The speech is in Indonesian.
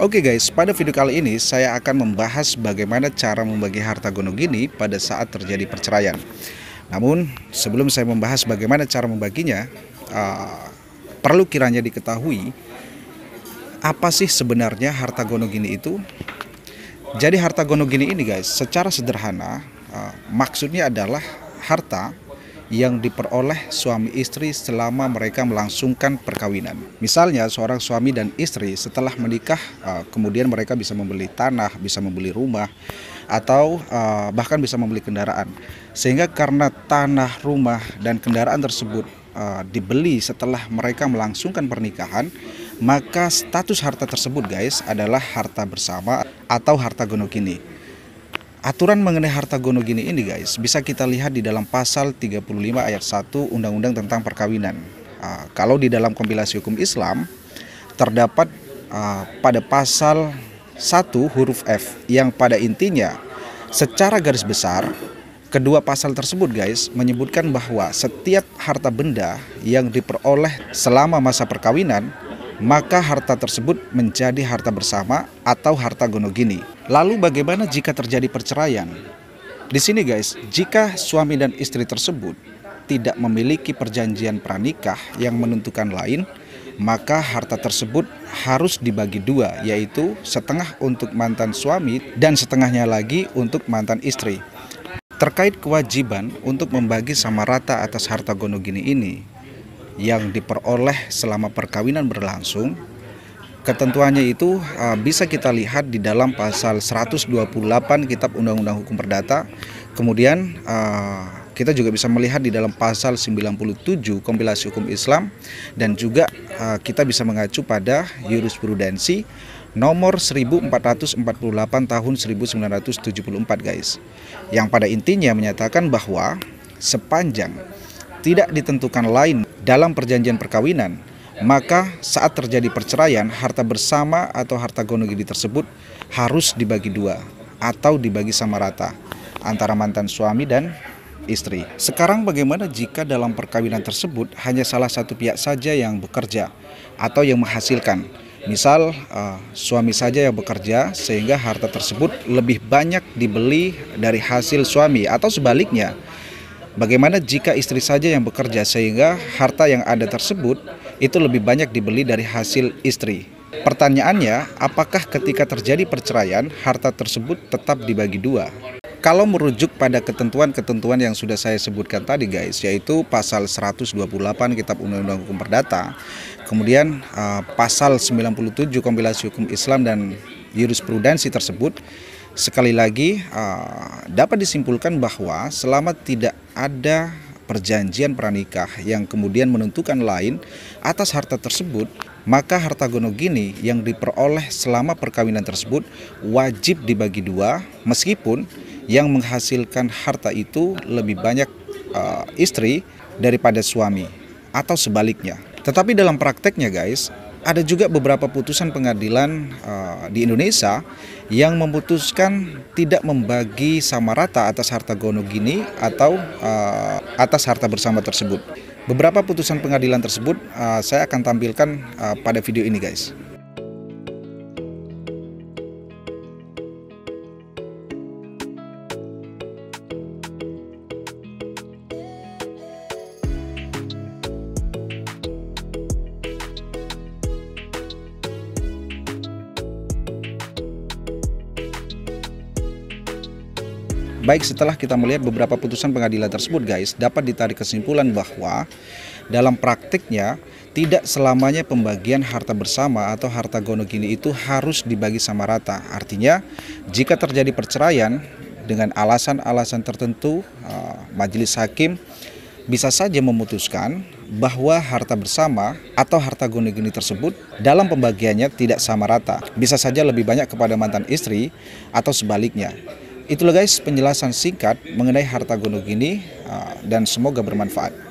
Oke okay guys, pada video kali ini saya akan membahas bagaimana cara membagi harta gonogini gini pada saat terjadi perceraian. Namun sebelum saya membahas bagaimana cara membaginya, uh, perlu kiranya diketahui apa sih sebenarnya harta gonogini gini itu. Jadi harta gonogini gini ini guys, secara sederhana uh, maksudnya adalah harta yang diperoleh suami istri selama mereka melangsungkan perkawinan. Misalnya seorang suami dan istri setelah menikah eh, kemudian mereka bisa membeli tanah, bisa membeli rumah atau eh, bahkan bisa membeli kendaraan. Sehingga karena tanah, rumah dan kendaraan tersebut eh, dibeli setelah mereka melangsungkan pernikahan, maka status harta tersebut guys adalah harta bersama atau harta kini. Aturan mengenai harta gonogini ini guys bisa kita lihat di dalam pasal 35 ayat 1 Undang-Undang tentang Perkawinan. Uh, kalau di dalam kompilasi hukum Islam terdapat uh, pada pasal 1 huruf F yang pada intinya secara garis besar kedua pasal tersebut guys menyebutkan bahwa setiap harta benda yang diperoleh selama masa perkawinan maka harta tersebut menjadi harta bersama atau harta gonogini. Lalu bagaimana jika terjadi perceraian? Di sini guys, jika suami dan istri tersebut tidak memiliki perjanjian pranikah yang menentukan lain, maka harta tersebut harus dibagi dua, yaitu setengah untuk mantan suami dan setengahnya lagi untuk mantan istri. Terkait kewajiban untuk membagi sama rata atas harta gonogini ini, yang diperoleh selama perkawinan berlangsung ketentuannya itu uh, bisa kita lihat di dalam pasal 128 Kitab Undang-Undang Hukum Perdata. Kemudian uh, kita juga bisa melihat di dalam pasal 97 Kompilasi Hukum Islam dan juga uh, kita bisa mengacu pada jurisprudensi nomor 1448 tahun 1974 guys. Yang pada intinya menyatakan bahwa sepanjang tidak ditentukan lain dalam perjanjian perkawinan, maka saat terjadi perceraian, harta bersama atau harta gonogini tersebut harus dibagi dua atau dibagi sama rata antara mantan suami dan istri. Sekarang bagaimana jika dalam perkawinan tersebut hanya salah satu pihak saja yang bekerja atau yang menghasilkan? Misal uh, suami saja yang bekerja sehingga harta tersebut lebih banyak dibeli dari hasil suami atau sebaliknya Bagaimana jika istri saja yang bekerja sehingga harta yang ada tersebut itu lebih banyak dibeli dari hasil istri? Pertanyaannya, apakah ketika terjadi perceraian harta tersebut tetap dibagi dua? Kalau merujuk pada ketentuan-ketentuan yang sudah saya sebutkan tadi guys, yaitu pasal 128 Kitab Undang-Undang Hukum Perdata, kemudian uh, pasal 97 Kompilasi Hukum Islam dan Jurisprudensi tersebut, Sekali lagi, eh, dapat disimpulkan bahwa selama tidak ada perjanjian pranikah yang kemudian menentukan lain atas harta tersebut, maka harta gonogini yang diperoleh selama perkawinan tersebut wajib dibagi dua meskipun yang menghasilkan harta itu lebih banyak eh, istri daripada suami atau sebaliknya. Tetapi dalam prakteknya guys, ada juga beberapa putusan pengadilan uh, di Indonesia yang memutuskan tidak membagi sama rata atas harta gono gini atau uh, atas harta bersama tersebut. Beberapa putusan pengadilan tersebut uh, saya akan tampilkan uh, pada video ini guys. Baik setelah kita melihat beberapa putusan pengadilan tersebut guys, dapat ditarik kesimpulan bahwa dalam praktiknya tidak selamanya pembagian harta bersama atau harta gono gini itu harus dibagi sama rata. Artinya, jika terjadi perceraian dengan alasan-alasan tertentu, eh, majelis hakim bisa saja memutuskan bahwa harta bersama atau harta gono gini tersebut dalam pembagiannya tidak sama rata. Bisa saja lebih banyak kepada mantan istri atau sebaliknya. Itulah guys penjelasan singkat mengenai harta gunung ini ah, dan semoga bermanfaat.